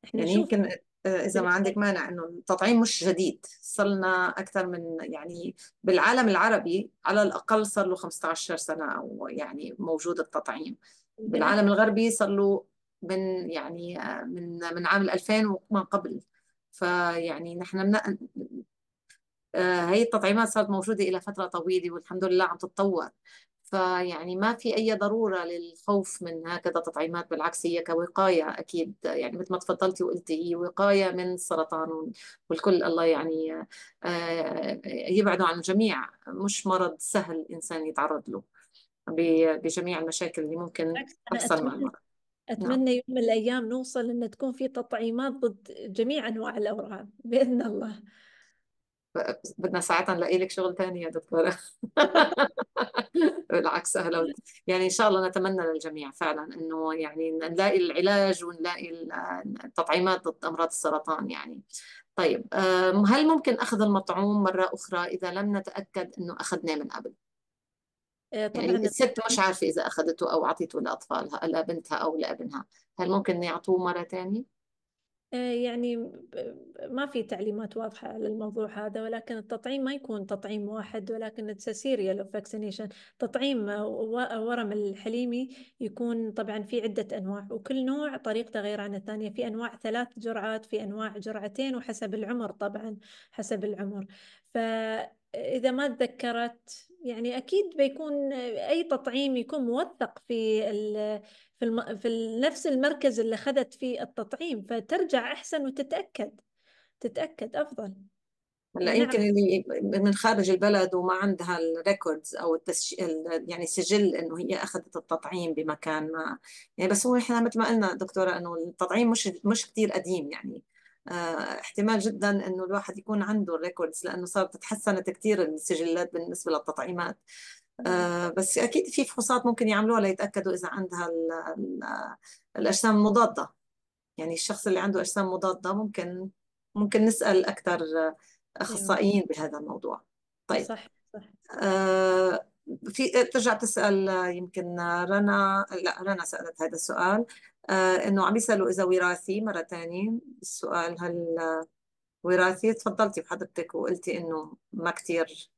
إحنا يعني نشوف يمكن إذا ما عندك مانع إنه التطعيم مش جديد صلنا أكثر من يعني بالعالم العربي على الأقل صار له 15 سنة أو يعني موجود التطعيم بالعالم الغربي صار له من يعني آه، من من عام 2000 وما قبل فيعني نحن آه، هي التطعيمات صارت موجودة إلى فترة طويلة والحمد لله عم تتطور فيعني ما في أي ضرورة للخوف من هكذا تطعيمات بالعكس هي كوقاية أكيد يعني مثل ما تفضلتي وقلتي هي وقاية من السرطان والكل الله يعني آه، يبعده عن الجميع مش مرض سهل الإنسان يتعرض له بجميع المشاكل اللي ممكن تحصل مع المرض نعم. أتمنى نعم. يوم من الأيام نوصل أن تكون في تطعيمات ضد جميع أنواع الأورام بإذن الله بدنا ساعتها نلاقي لك شغل ثاني يا دكتوره *laughs* بالعكس اهلا يعني ان شاء الله نتمنى للجميع فعلا انه يعني نلاقي العلاج ونلاقي التطعيمات ضد امراض السرطان يعني طيب هل ممكن اخذ المطعوم مره اخرى اذا لم نتاكد انه اخذناه من قبل؟ آه، طبعا يعني الست مش عارفه اذا اخذته او اعطيته لاطفالها لبنتها او لابنها، هل ممكن يعطوه مره ثانيه؟ آه، يعني ما في تعليمات واضحة على الموضوع هذا ولكن التطعيم ما يكون تطعيم واحد ولكن it's a serial of vaccination تطعيم آه، ورم الحليمي يكون طبعا في عدة أنواع وكل نوع طريقته غير عن الثانية في أنواع ثلاث جرعات في أنواع جرعتين وحسب العمر طبعا حسب العمر ف إذا ما تذكرت يعني أكيد بيكون أي تطعيم يكون موثق في في, في نفس المركز اللي أخذت فيه التطعيم فترجع أحسن وتتأكد تتأكد أفضل هلا نعم. يمكن اللي من خارج البلد وما عندها الريكوردز او التسج... يعني سجل انه هي اخذت التطعيم بمكان ما يعني بس هو احنا مثل ما قلنا دكتوره انه التطعيم مش مش كثير قديم يعني آه، احتمال جدا انه الواحد يكون عنده الريكوردز لانه صارت تحسنت كثير السجلات بالنسبه للتطعيمات آه، بس اكيد في فحوصات ممكن يعملوها ليتاكدوا اذا عندها الاجسام المضاده يعني الشخص اللي عنده اجسام مضاده ممكن ممكن نسال اكثر أيوة. اخصائيين بهذا الموضوع طيب صح صح آه في بترجع تسال يمكن رنا لا رنا سالت هذا السؤال آه، انه عم يسالوا اذا وراثي مره ثانيه السؤال هل وراثي تفضلتي بحضرتك وقلتي انه ما كثير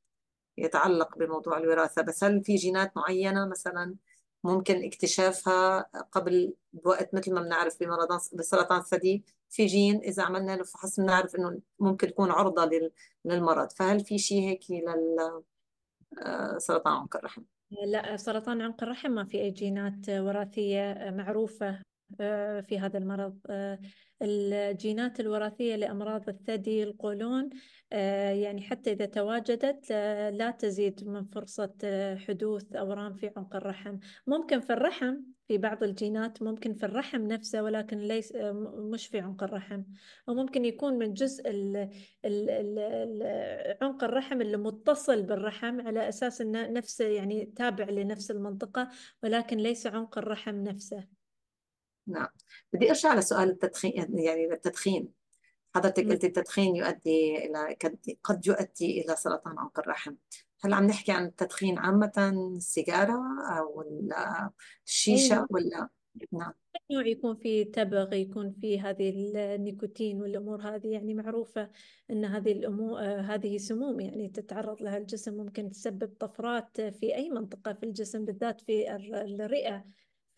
يتعلق بموضوع الوراثه بس هل في جينات معينه مثلا ممكن اكتشافها قبل بوقت مثل ما بنعرف بمرض بسرطان الثدي في جين اذا عملنا له فحص بنعرف انه ممكن يكون عرضه للمرض فهل في شيء هيك لل آه، سرطان عنق الرحم لا سرطان عنق الرحم ما في أي جينات وراثية معروفة آه، في هذا المرض آه، الجينات الوراثية لأمراض الثدي القولون آه، يعني حتى إذا تواجدت لا تزيد من فرصة حدوث أورام في عنق الرحم ممكن في الرحم في بعض الجينات ممكن في الرحم نفسه ولكن ليس مش في عنق الرحم وممكن يكون من جزء الـ الـ الـ عنق الرحم اللي متصل بالرحم على أساس أنه نفسه يعني تابع لنفس المنطقة ولكن ليس عنق الرحم نفسه نعم بدي ارجع لسؤال التدخين يعني للتدخين حضرتك قلتي التدخين يؤدي الى قد يؤدي الى سرطان عنق الرحم هل عم نحكي عن التدخين عامة السيجارة أو الشيشة إيه. ولا نعم نوع يكون في تبغ يكون في هذه النيكوتين والامور هذه يعني معروفه ان هذه الامور هذه سموم يعني تتعرض لها الجسم ممكن تسبب طفرات في اي منطقه في الجسم بالذات في الرئه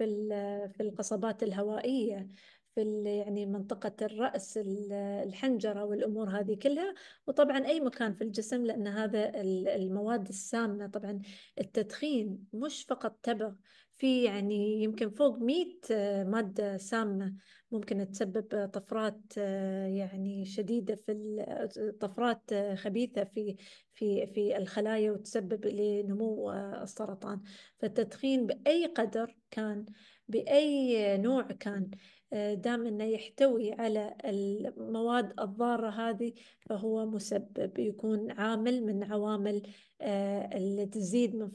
في في القصبات الهوائية في يعني منطقة الرأس الحنجرة والأمور هذه كلها وطبعا أي مكان في الجسم لأن هذا المواد السامة طبعا التدخين مش فقط تبغ في يعني يمكن فوق مئة آه، مادة سامة ممكن تسبب آه، طفرات آه، يعني شديدة في طفرات خبيثة في في في الخلايا وتسبب لنمو السرطان فالتدخين بأي قدر كان بأي نوع كان آه، دام أنه يحتوي على المواد الضارة هذه فهو مسبب يكون عامل من عوامل آه، اللي تزيد من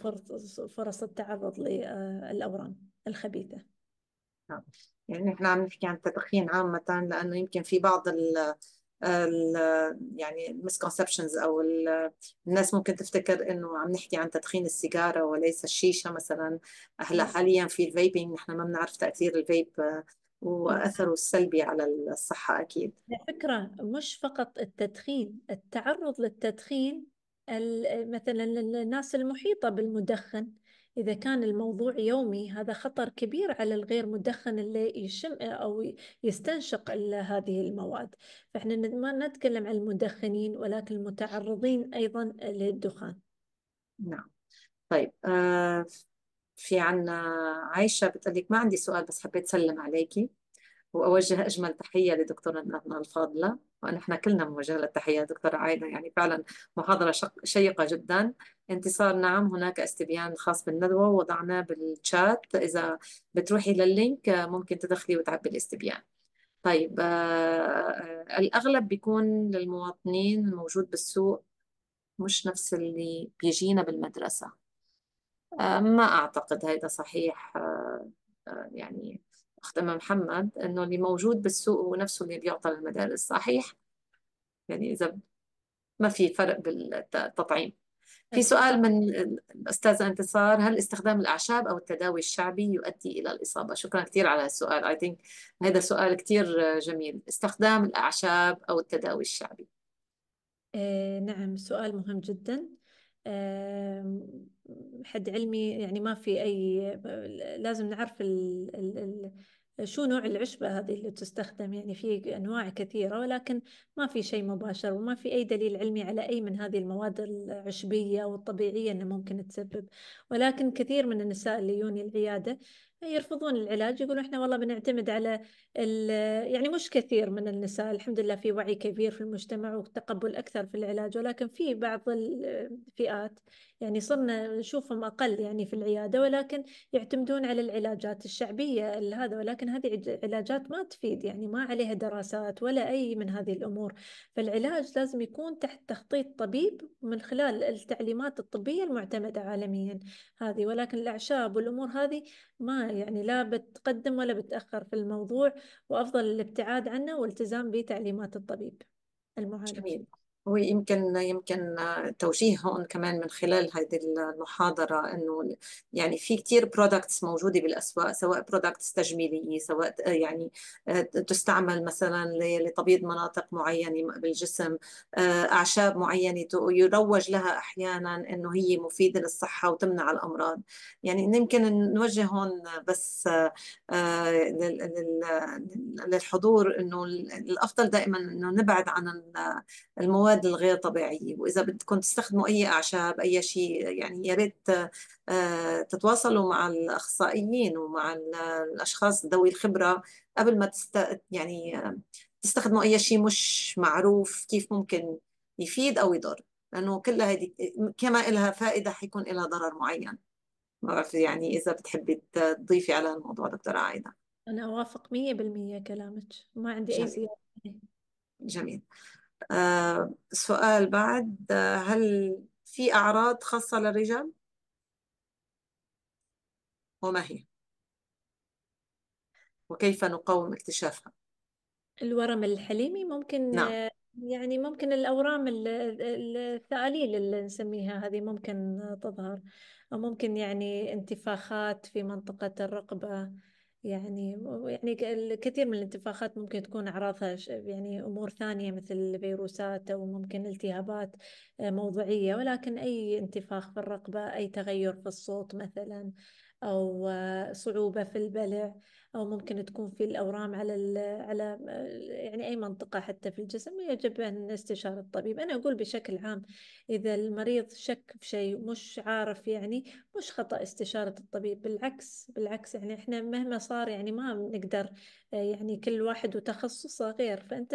فرص التعرض للأورام الخبيثة نعم. يعني احنا عم نحكي عن التدخين عامة لأنه يمكن في بعض ال يعني المسكونسبشنز او الناس ممكن تفتكر انه عم نحكي عن تدخين السيجاره وليس الشيشه مثلا هلا نعم. حاليا في الفيبنج نحن ما بنعرف تاثير الفيب وأثره السلبي على الصحة أكيد على فكرة مش فقط التدخين التعرض للتدخين مثلا الناس المحيطة بالمدخن إذا كان الموضوع يومي هذا خطر كبير على الغير مدخن اللي يشم أو يستنشق هذه المواد فإحنا ما نتكلم عن المدخنين ولكن المتعرضين أيضا للدخان نعم طيب آه في عنا عايشة بتقلك ما عندي سؤال بس حبيت أسلم عليكي وأوجه أجمل تحية لدكتورتنا الفاضلة ونحن كلنا موجهة للتحية دكتورة عايدة يعني فعلا محاضرة شيقة جدا انتصار نعم هناك استبيان خاص بالندوة وضعناه بالشات إذا بتروحي لللينك ممكن تدخلي وتعبي الاستبيان طيب آه الأغلب بيكون للمواطنين الموجود بالسوق مش نفس اللي بيجينا بالمدرسة آه، ما أعتقد هيدا صحيح آه، آه، يعني اختم محمد إنه اللي موجود بالسوق هو نفسه اللي بيعطى للمدارس صحيح يعني إذا ما في فرق بالتطعيم في سؤال من الأستاذة انتصار هل استخدام الأعشاب أو التداوي الشعبي يؤدي إلى الإصابة؟ شكرا كثير على السؤال I think هذا سؤال كثير جميل استخدام الأعشاب أو التداوي الشعبي إيه، نعم سؤال مهم جدا حد علمي يعني ما في أي لازم نعرف الـ الـ الـ شو نوع العشبة هذه اللي تستخدم يعني في أنواع كثيرة ولكن ما في شيء مباشر وما في أي دليل علمي على أي من هذه المواد العشبية والطبيعية أنه ممكن تسبب ولكن كثير من النساء اللي يوني العيادة يرفضون العلاج يقولون احنا والله بنعتمد على يعني مش كثير من النساء الحمد لله في وعي كبير في المجتمع وتقبل اكثر في العلاج ولكن في بعض الفئات يعني صرنا نشوفهم اقل يعني في العياده ولكن يعتمدون على العلاجات الشعبيه هذا ولكن هذه علاجات ما تفيد يعني ما عليها دراسات ولا اي من هذه الامور فالعلاج لازم يكون تحت تخطيط طبيب من خلال التعليمات الطبيه المعتمده عالميا هذه ولكن الاعشاب والامور هذه ما يعني لا بتقدم ولا بتأخر في الموضوع وأفضل الابتعاد عنه والالتزام بتعليمات الطبيب المعالج جميل. ويمكن يمكن توجيه هون كمان من خلال هذه المحاضرة إنه يعني في كثير برودكتس موجودة بالأسواق سواء برودكتس تجميلية سواء يعني تستعمل مثلا لتبييض مناطق معينة بالجسم أعشاب معينة يروج لها أحيانا إنه هي مفيدة للصحة وتمنع الأمراض يعني يمكن نوجه هون بس للحضور إنه الأفضل دائما إنه نبعد عن المواد المواد الغير طبيعيه واذا بدكم تستخدموا اي اعشاب اي شيء يعني يا ريت آه، تتواصلوا مع الاخصائيين ومع الاشخاص ذوي الخبره قبل ما تست يعني تستخدموا اي شيء مش معروف كيف ممكن يفيد او يضر لانه كلها هذه كما لها فائده حيكون لها ضرر معين ما بعرف يعني اذا بتحبي تضيفي على الموضوع دكتوره عايده انا اوافق 100% كلامك ما عندي جميل. اي زياده جميل آه، سؤال بعد آه، هل في أعراض خاصة للرجال؟ وما هي؟ وكيف نقاوم اكتشافها؟ الورم الحليمي ممكن نعم. آه، يعني ممكن الأورام الثأليل اللي نسميها هذه ممكن تظهر أو ممكن يعني انتفاخات في منطقة الرقبة يعني يعني الكثير من الانتفاخات ممكن تكون أعراضها يعني أمور ثانية مثل فيروسات أو ممكن التهابات آه، موضعية ولكن أي انتفاخ في الرقبة أي تغير في الصوت مثلا أو صعوبة في البلع أو ممكن تكون في الأورام على على يعني أي منطقة حتى في الجسم يجب أن نستشار الطبيب أنا أقول بشكل عام إذا المريض شك في شيء مش عارف يعني مش خطأ استشارة الطبيب بالعكس بالعكس يعني إحنا مهما صار يعني ما نقدر آه، يعني كل واحد وتخصصه غير فأنت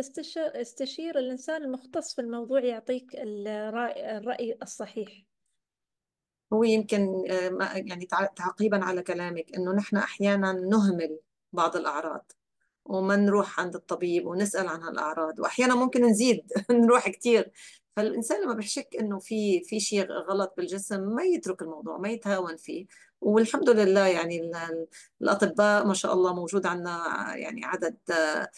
استشير الإنسان المختص في الموضوع يعطيك الرأي الصحيح هو يمكن آه، يعني تعقيبا على كلامك انه نحن احيانا نهمل بعض الاعراض وما نروح عند الطبيب ونسال عن هالاعراض واحيانا ممكن نزيد *laughs* نروح كثير فالانسان لما بحشك انه في في شيء غلط بالجسم ما يترك الموضوع ما يتهاون فيه والحمد لله يعني الأطباء ما شاء الله موجود عندنا يعني عدد آه،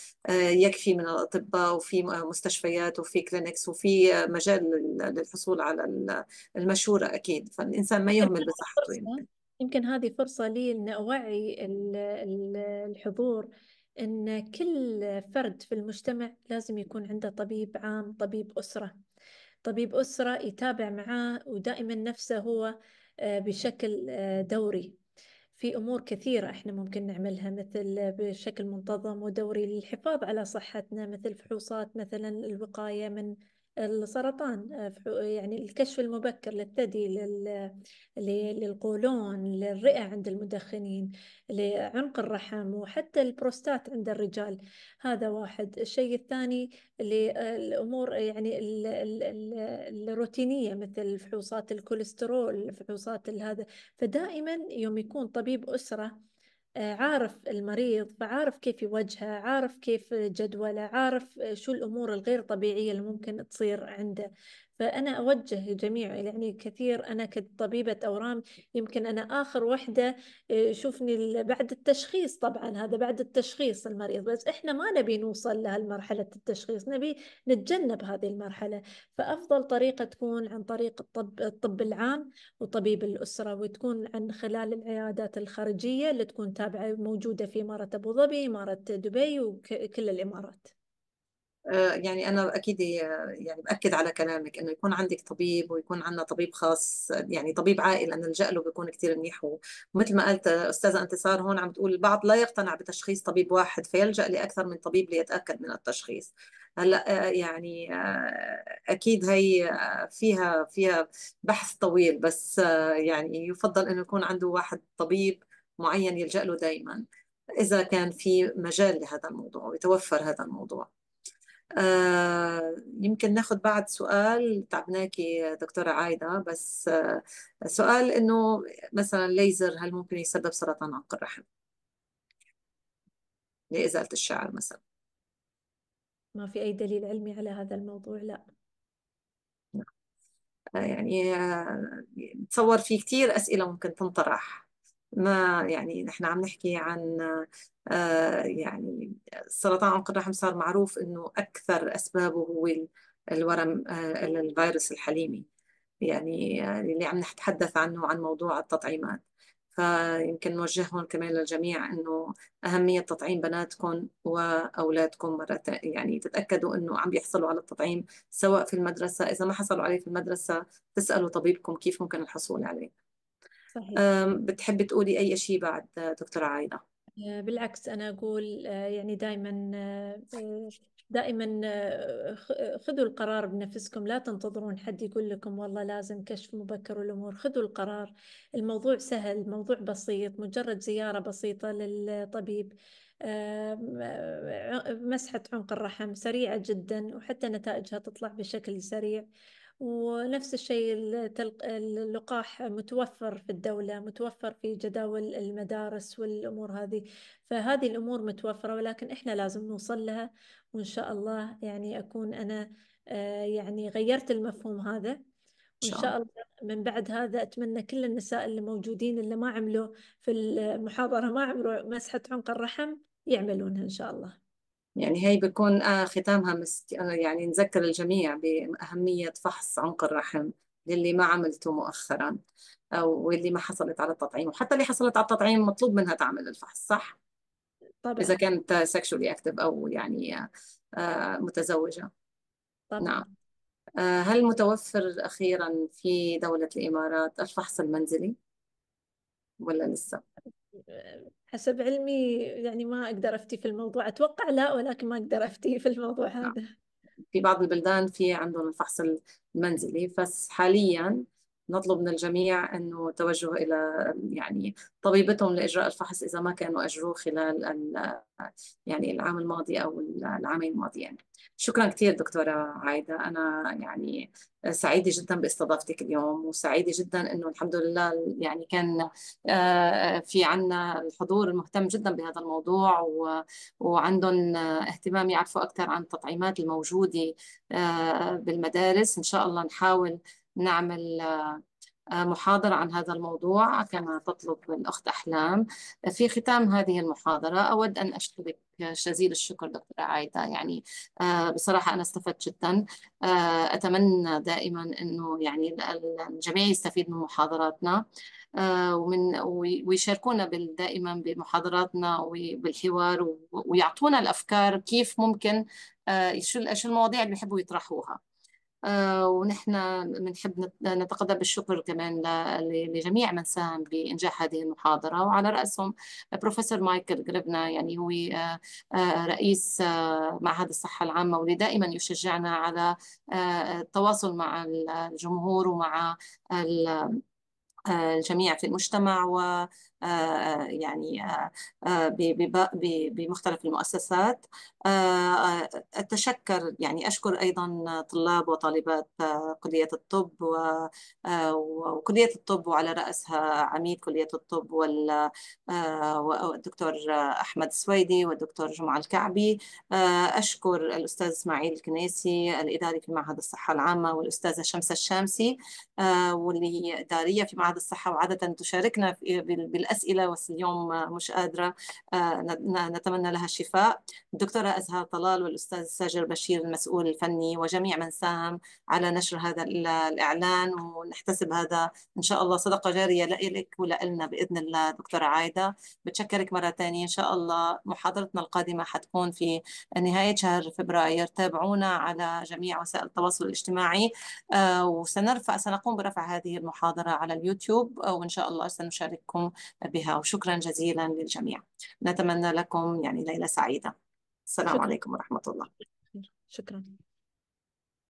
يكفي من الأطباء وفي مستشفيات وفي كلينكس وفي مجال للحصول على المشورة أكيد فالإنسان ما يهمل بصحته يعني. يمكن هذه فرصة لي أن أوعي الحضور أن كل فرد في المجتمع لازم يكون عنده طبيب عام طبيب أسرة طبيب أسرة يتابع معاه ودائما نفسه هو آه، بشكل آه، دوري في أمور كثيرة إحنا ممكن نعملها مثل بشكل منتظم ودوري للحفاظ على صحتنا مثل فحوصات مثلا الوقاية من السرطان آه، يعني الكشف المبكر للثدي للقولون للرئة عند المدخنين لعنق الرحم وحتى البروستات عند الرجال هذا واحد الشيء الثاني آه، الأمور يعني الروتينية مثل فحوصات الكوليسترول فحوصات هذا فدائما يوم يكون طبيب أسرة آه، عارف المريض فعارف كيف يوجهه عارف كيف جدوله عارف شو الأمور الغير طبيعية اللي ممكن تصير عنده فأنا أوجه الجميع يعني كثير أنا كطبيبة أورام يمكن أنا آخر وحدة آه، شوفني بعد التشخيص طبعا هذا بعد التشخيص المريض بس إحنا ما نبي نوصل لهالمرحلة التشخيص نبي نتجنب هذه المرحلة فأفضل طريقة تكون عن طريق الطب, الطب العام وطبيب الأسرة وتكون عن خلال العيادات الخارجية اللي تكون تابعة موجودة في إمارة أبو ظبي إمارة دبي وكل الإمارات آه، يعني أنا أكيد يعني بأكد على كلامك إنه يكون عندك طبيب ويكون عندنا طبيب خاص يعني طبيب عائل نلجأ له بيكون كثير منيح ومثل ما قالت أستاذة انتصار هون عم تقول البعض لا يقتنع بتشخيص طبيب واحد فيلجأ لأكثر من طبيب ليتأكد من التشخيص هلا آه، يعني آه، اكيد هي فيها فيها بحث طويل بس يعني يفضل انه يكون عنده واحد طبيب معين يلجأ له دائما اذا كان في مجال لهذا الموضوع ويتوفر هذا الموضوع آه، يمكن ناخذ بعد سؤال تعبناكي دكتورة عايدة بس آه، سؤال إنه مثلا ليزر هل ممكن يسبب سرطان عنق الرحم؟ لإزالة الشعر مثلا ما في أي دليل علمي على هذا الموضوع لا نعم. آه، يعني بتصور في كتير أسئلة ممكن تنطرح ما يعني نحن عم نحكي عن آه، يعني سرطان عنق الرحم صار معروف انه اكثر اسبابه هو الورم آه، الفيروس الحليمي يعني،, يعني اللي عم نتحدث عنه عن موضوع التطعيمات فيمكن نوجههم كمان للجميع انه اهميه تطعيم بناتكم واولادكم مره يعني تتاكدوا انه عم بيحصلوا على التطعيم سواء في المدرسه اذا ما حصلوا عليه في المدرسه تسالوا طبيبكم كيف ممكن الحصول عليه صحيح. بتحبي تقولي اي شيء بعد دكتوره عايده آه، بالعكس أنا أقول آه، يعني دائما آه، دائما خذوا القرار بنفسكم لا تنتظرون حد يقول لكم والله لازم كشف مبكر والأمور خذوا القرار الموضوع سهل الموضوع بسيط مجرد زيارة بسيطة للطبيب مسحة عنق الرحم سريعة جدا وحتى نتائجها تطلع بشكل سريع ونفس الشيء اللقاح متوفر في الدولة متوفر في جداول المدارس والأمور هذه فهذه الأمور متوفرة ولكن إحنا لازم نوصل لها وإن شاء الله يعني أكون أنا آه، يعني غيرت المفهوم هذا وإن شاء الله من بعد هذا أتمنى كل النساء اللي موجودين اللي ما عملوا في المحاضرة ما عملوا مسحة عنق الرحم يعملونها إن شاء الله يعني هي بكون آه ختامها مسك... آه، يعني نذكر الجميع بأهمية فحص عنق الرحم للي ما عملته مؤخرا أو واللي ما حصلت على التطعيم وحتى اللي حصلت على التطعيم مطلوب منها تعمل الفحص صح؟ طبعا إذا كانت سكشولي أكتب أو يعني آه متزوجة طبعا نعم آه هل متوفر أخيرا في دولة الإمارات الفحص المنزلي ولا لسه؟ حسب علمي يعني ما أقدر أفتي في الموضوع أتوقع لا ولكن ما أقدر أفتي في الموضوع هذا في بعض البلدان في عندهم الفحص المنزلي بس حاليا نطلب من الجميع انه توجه الى يعني طبيبتهم لاجراء الفحص اذا ما كانوا اجروه خلال يعني العام الماضي او العامين الماضيين. شكرا كثير دكتوره عايده انا يعني سعيده جدا باستضافتك اليوم وسعيده جدا انه الحمد لله يعني كان آه، في عنا الحضور المهتم جدا بهذا الموضوع وعندهم آه، اهتمام يعرفوا اكثر عن التطعيمات الموجوده آه، بالمدارس ان شاء الله نحاول نعمل آه، محاضرة عن هذا الموضوع كما تطلب الأخت أحلام في ختام هذه المحاضرة أود أن أشكرك جزيل الشكر دكتورة عايدة يعني آه، بصراحة أنا استفدت جدا آه، أتمنى دائما أنه يعني الجميع يستفيد من محاضراتنا ومن ويشاركونا دائما بمحاضراتنا وبالحوار ويعطونا الأفكار كيف ممكن شو المواضيع اللي بيحبوا يطرحوها آه، ونحن بنحب نتقدم بالشكر كمان لجميع من ساهم بإنجاح هذه المحاضرة وعلى رأسهم بروفيسور مايكل جريبنا يعني هو آه، آه، رئيس معهد الصحة العامة واللي دائما يشجعنا على التواصل مع الجمهور ومع الجميع في المجتمع و آه، يعني آه، آه، بمختلف المؤسسات أتشكر يعني أشكر أيضا طلاب وطالبات كلية الطب وكلية الطب وعلى رأسها عميد كلية الطب والدكتور أحمد السويدي والدكتور جمعة الكعبي أشكر الأستاذ إسماعيل الكنيسي الإداري في معهد الصحة العامة والأستاذة شمس الشامسي واللي هي إدارية في معهد الصحة وعادة تشاركنا بالأسفل أسئلة بس اليوم آه، مش قادرة آه، نتمنى لها الشفاء الدكتورة أزهار طلال والأستاذ ساجر بشير المسؤول الفني وجميع من ساهم على نشر هذا الإعلان ونحتسب هذا إن شاء الله صدقة جارية لإلك ولإلنا بإذن الله دكتورة عايدة بتشكرك مرة ثانية إن شاء الله محاضرتنا القادمة حتكون في نهاية شهر فبراير تابعونا على جميع وسائل التواصل الاجتماعي آه، وسنرفع سنقوم برفع هذه المحاضرة على اليوتيوب وإن شاء الله سنشارككم بها وشكرا جزيلا للجميع نتمنى لكم يعني ليلة سعيدة السلام شكرا. عليكم ورحمة الله شكرا